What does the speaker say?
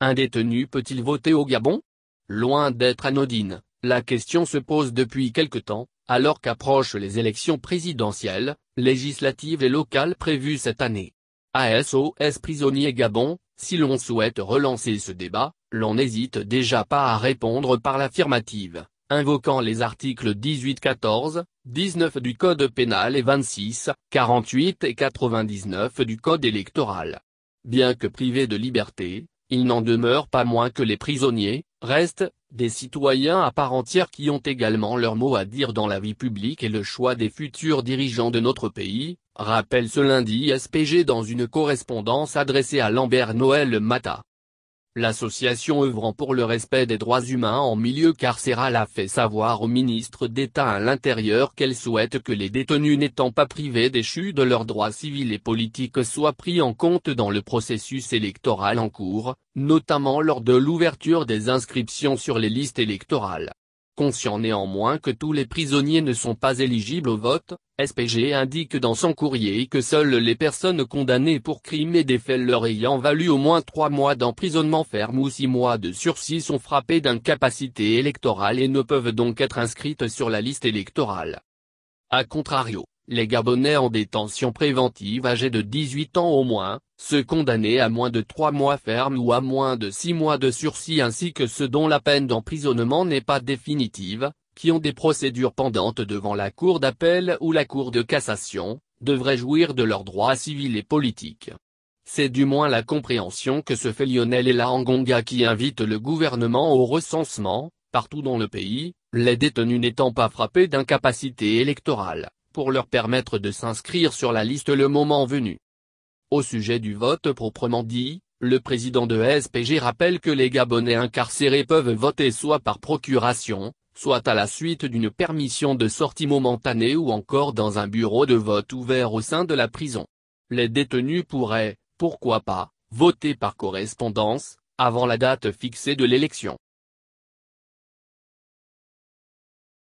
Un détenu peut-il voter au Gabon Loin d'être anodine, la question se pose depuis quelque temps, alors qu'approchent les élections présidentielles, législatives et locales prévues cette année. ASOS prisonnier Gabon, si l'on souhaite relancer ce débat, l'on n'hésite déjà pas à répondre par l'affirmative, invoquant les articles 18-14, 19 du Code pénal et 26, 48 et 99 du Code électoral. Bien que privé de liberté, il n'en demeure pas moins que les prisonniers, restent, des citoyens à part entière qui ont également leur mot à dire dans la vie publique et le choix des futurs dirigeants de notre pays, rappelle ce lundi SPG dans une correspondance adressée à Lambert Noël Mata. L'association œuvrant pour le respect des droits humains en milieu carcéral a fait savoir au ministre d'État à l'intérieur qu'elle souhaite que les détenus n'étant pas privés déchus de leurs droits civils et politiques soient pris en compte dans le processus électoral en cours, notamment lors de l'ouverture des inscriptions sur les listes électorales. Conscient néanmoins que tous les prisonniers ne sont pas éligibles au vote, SPG indique dans son courrier que seules les personnes condamnées pour crimes et défaits leur ayant valu au moins trois mois d'emprisonnement ferme ou six mois de sursis sont frappées d'incapacité électorale et ne peuvent donc être inscrites sur la liste électorale. A contrario, les Gabonais en détention préventive âgés de 18 ans au moins, ceux condamnés à moins de trois mois ferme ou à moins de six mois de sursis ainsi que ceux dont la peine d'emprisonnement n'est pas définitive, qui ont des procédures pendantes devant la Cour d'appel ou la Cour de cassation, devraient jouir de leurs droits civils et politiques. C'est du moins la compréhension que se fait Lionel et la Angonga qui invite le gouvernement au recensement, partout dans le pays, les détenus n'étant pas frappés d'incapacité électorale, pour leur permettre de s'inscrire sur la liste le moment venu. Au sujet du vote proprement dit, le président de SPG rappelle que les Gabonais incarcérés peuvent voter soit par procuration, soit à la suite d'une permission de sortie momentanée ou encore dans un bureau de vote ouvert au sein de la prison. Les détenus pourraient, pourquoi pas, voter par correspondance, avant la date fixée de l'élection.